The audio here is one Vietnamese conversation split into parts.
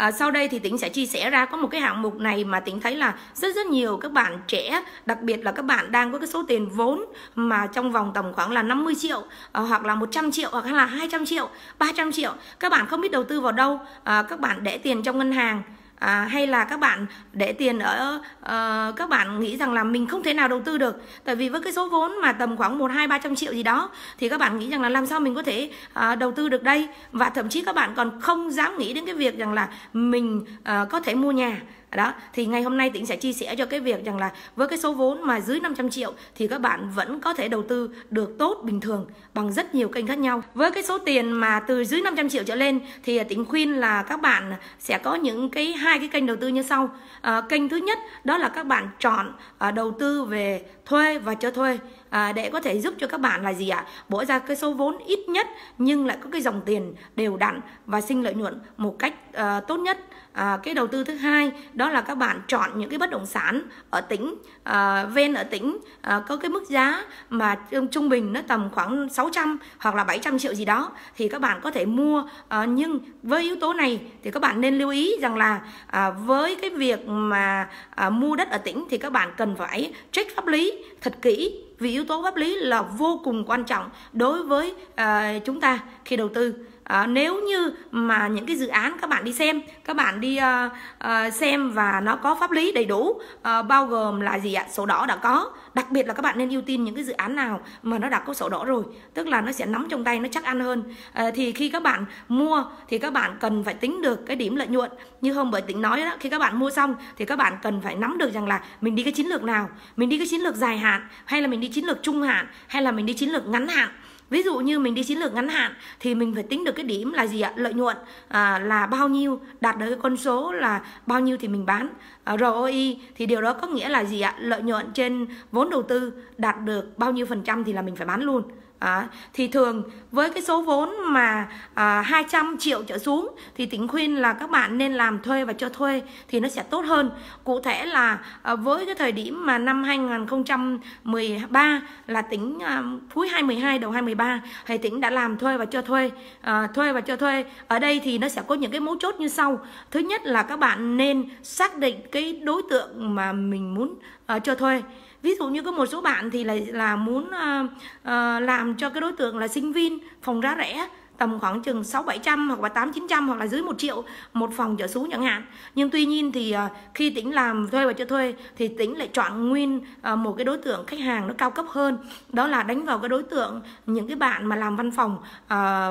à, sau đây thì tính sẽ chia sẻ ra có một cái hạng mục này mà tính thấy là rất rất nhiều các bạn trẻ đặc biệt là các bạn đang có cái số tiền vốn mà trong vòng tầm khoảng là 50 triệu à, hoặc là 100 triệu hoặc là 200 triệu 300 triệu các bạn không biết đầu tư vào đâu à, các bạn để tiền trong ngân hàng à, hay là các bạn để tiền ở uh, các bạn nghĩ rằng là mình không thể nào đầu tư được tại vì với cái số vốn mà tầm khoảng một hai ba trăm triệu gì đó thì các bạn nghĩ rằng là làm sao mình có thể uh, đầu tư được đây và thậm chí các bạn còn không dám nghĩ đến cái việc rằng là mình uh, có thể mua nhà đó thì ngày hôm nay tĩnh sẽ chia sẻ cho cái việc rằng là với cái số vốn mà dưới 500 triệu thì các bạn vẫn có thể đầu tư được tốt bình thường bằng rất nhiều kênh khác nhau với cái số tiền mà từ dưới 500 triệu trở lên thì tĩnh khuyên là các bạn sẽ có những cái hai cái kênh đầu tư như sau à, kênh thứ nhất đó là các bạn chọn à, đầu tư về thuê và cho thuê à, để có thể giúp cho các bạn là gì ạ à? bỏ ra cái số vốn ít nhất nhưng lại có cái dòng tiền đều đặn và sinh lợi nhuận một cách à, tốt nhất à, cái đầu tư thứ hai đó là các bạn chọn những cái bất động sản ở tỉnh à, ven ở tỉnh à, có cái mức giá mà trung bình nó tầm khoảng 600 hoặc là 700 triệu gì đó thì các bạn có thể mua à, nhưng với yếu tố này thì các bạn nên lưu ý rằng là à, với cái việc mà à, mua đất ở tỉnh thì các bạn cần phải check pháp lý thật kỹ vì yếu tố pháp lý là vô cùng quan trọng đối với à, chúng ta khi đầu tư à, nếu như mà những cái dự án các bạn đi xem các bạn đi uh, uh, xem và nó có pháp lý đầy đủ uh, bao gồm là gì ạ sổ đỏ đã có đặc biệt là các bạn nên ưu tiên những cái dự án nào mà nó đã có sổ đỏ rồi tức là nó sẽ nắm trong tay nó chắc ăn hơn uh, thì khi các bạn mua thì các bạn cần phải tính được cái điểm lợi nhuận như hôm bởi tính nói đó khi các bạn mua xong thì các bạn cần phải nắm được rằng là mình đi cái chiến lược nào mình đi cái chiến lược dài hạn hay là mình đi chiến lược trung hạn hay là mình đi chiến lược ngắn hạn ví dụ như mình đi chiến lược ngắn hạn thì mình phải tính được cái điểm là gì ạ lợi nhuận à, là bao nhiêu đạt được cái con số là bao nhiêu thì mình bán à, ROI thì điều đó có nghĩa là gì ạ lợi nhuận trên vốn đầu tư đạt được bao nhiêu phần trăm thì là mình phải bán luôn À, thì thường với cái số vốn mà à, 200 triệu trở xuống thì tỉnh khuyên là các bạn nên làm thuê và cho thuê thì nó sẽ tốt hơn. Cụ thể là à, với cái thời điểm mà năm 2013 là tỉnh à, cuối 2012 đầu 2013 thì tỉnh đã làm thuê và cho thuê. À, thuê và cho thuê ở đây thì nó sẽ có những cái mấu chốt như sau. Thứ nhất là các bạn nên xác định cái đối tượng mà mình muốn à, cho thuê ví dụ như có một số bạn thì là là muốn uh, uh, làm cho cái đối tượng là sinh viên phòng giá rẻ tầm khoảng chừng sáu bảy trăm hoặc là tám chín trăm hoặc là dưới một triệu một phòng trở xuống chẳng hạn. Nhưng tuy nhiên thì ờ, khi tỉnh làm thuê và cho thuê thì tỉnh lại chọn nguyên một cái đối tượng khách hàng nó cao cấp hơn. Đó là đánh vào cái đối tượng những cái bạn mà làm văn phòng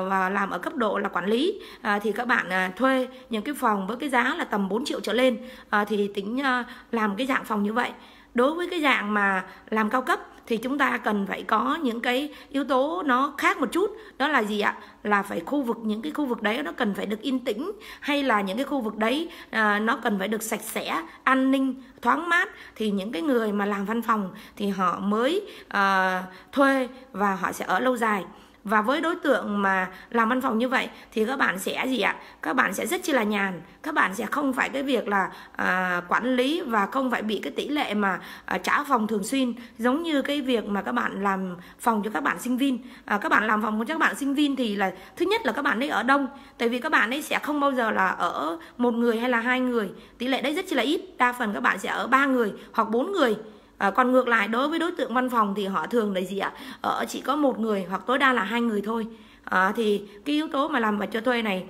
và làm ở cấp độ là quản lý thì các bạn thuê những cái phòng với cái giá là tầm 4 triệu trở lên thì tính làm cái dạng phòng như vậy đối với cái dạng mà làm cao cấp thì chúng ta cần phải có những cái yếu tố nó khác một chút đó là gì ạ là phải khu vực những cái khu vực đấy nó cần phải được yên tĩnh hay là những cái khu vực đấy à, nó cần phải được sạch sẽ an ninh thoáng mát thì những cái người mà làm văn phòng thì họ mới à, thuê và họ sẽ ở lâu dài và với đối tượng mà làm văn phòng như vậy thì các bạn sẽ gì ạ các bạn sẽ rất chi là nhàn các bạn sẽ không phải cái việc là à, quản lý và không phải bị cái tỷ lệ mà à, trả phòng thường xuyên giống như cái việc mà các bạn làm phòng cho các bạn sinh viên à, các bạn làm phòng cho các bạn sinh viên thì là thứ nhất là các bạn ấy ở đông tại vì các bạn ấy sẽ không bao giờ là ở một người hay là hai người tỷ lệ đấy rất chi là ít đa phần các bạn sẽ ở ba người hoặc bốn người à, còn ngược lại đối với đối tượng văn phòng thì họ thường là gì ạ ở ờ, chỉ có một người hoặc tối đa là hai người thôi à, thì cái yếu tố mà làm và cho thuê này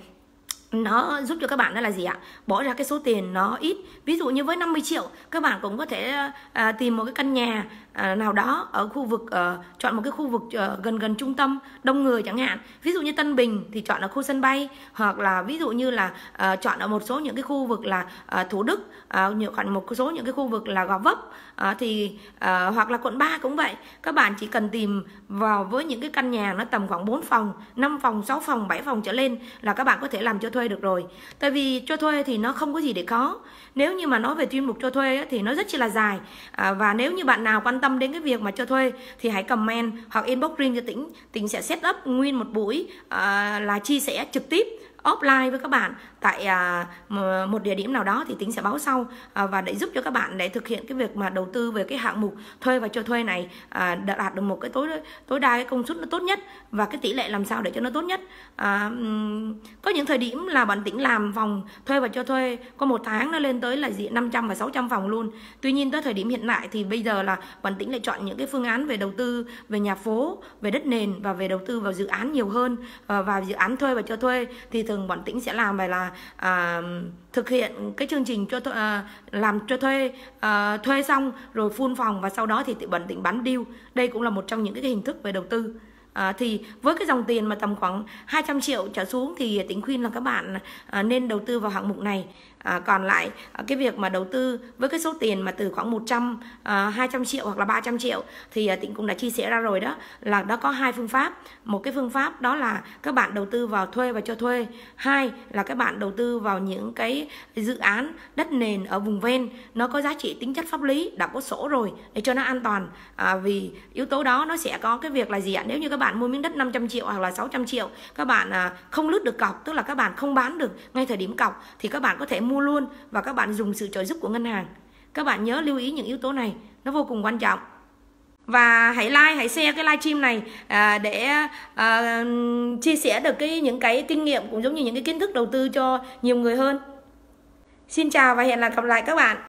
nó giúp cho các bạn đó là gì ạ bỏ ra cái số tiền nó ít ví dụ như với 50 triệu các bạn cũng có thể à, tìm một cái căn nhà À, nào đó ở khu vực ờ, chọn một cái khu vực ờ, gần gần trung tâm đông người chẳng hạn ví dụ như Tân Bình thì chọn ở khu sân bay hoặc là ví dụ như là ờ, chọn ở một số những cái khu vực là Thủ Đức à, khoảng một số những cái khu vực là Gò Vấp thì hoặc là quận 3 cũng vậy các bạn chỉ cần tìm vào với những cái căn nhà nó tầm khoảng 4 phòng 5 phòng 6 phòng 7 phòng trở lên là các bạn có thể làm cho thuê được rồi tại vì cho thuê thì nó không có gì để có nếu như mà nói về chuyên mục cho thuê thì nó rất chi là dài à, và nếu như bạn nào quan tâm đến cái việc mà cho thuê thì hãy comment hoặc inbox riêng cho tỉnh tỉnh sẽ set up nguyên một buổi uh, là chia sẻ trực tiếp offline với các bạn tại à, một địa điểm nào đó thì tính sẽ báo sau à, và để giúp cho các bạn để thực hiện cái việc mà đầu tư về cái hạng mục thuê và cho thuê này à, đạt được một cái tối tối đa cái công suất nó tốt nhất và cái tỷ lệ làm sao để cho nó tốt nhất có những thời điểm là bạn tỉnh làm phòng thuê và cho thuê có một tháng nó lên tới là gì 500 và 600 phòng luôn tuy nhiên tới thời điểm hiện tại thì bây giờ là bạn tỉnh lại chọn những cái phương án về đầu tư về nhà phố về đất nền và về đầu tư vào dự án nhiều hơn và dự án thuê và cho thuê thì thường bọn tĩnh sẽ làm vậy là à, thực hiện cái chương trình cho thuê, à, làm cho thuê à, thuê xong rồi phun phòng và sau đó thì bọn tĩnh bán deal đây cũng là một trong những cái hình thức về đầu tư À, thì với cái dòng tiền mà tầm khoảng 200 triệu trở xuống thì tính khuyên là các bạn à, nên đầu tư vào hạng mục này à, còn lại à, cái việc mà đầu tư với cái số tiền mà từ khoảng 100 à, 200 triệu hoặc là 300 triệu thì à, Tịnh cũng đã chia sẻ ra rồi đó là nó có hai phương pháp một cái phương pháp đó là các bạn đầu tư vào thuê và cho thuê hai là các bạn đầu tư vào những cái dự án đất nền ở vùng ven nó có giá trị tính chất pháp lý đã có sổ rồi để cho nó an toàn à, vì yếu tố đó nó sẽ có cái việc là gì ạ nếu như các bạn mua miếng đất 500 triệu hoặc là 600 triệu các bạn à, không lướt được cọc tức là các bạn không bán được ngay thời điểm cọc thì các bạn có thể mua mua luôn và các bạn dùng sự trợ giúp của ngân hàng. Các bạn nhớ lưu ý những yếu tố này, nó vô cùng quan trọng. Và hãy like, hãy share cái livestream này à, để à, chia sẻ được cái những cái kinh nghiệm cũng giống như những cái kiến thức đầu tư cho nhiều người hơn. Xin chào và hẹn gặp lại các bạn.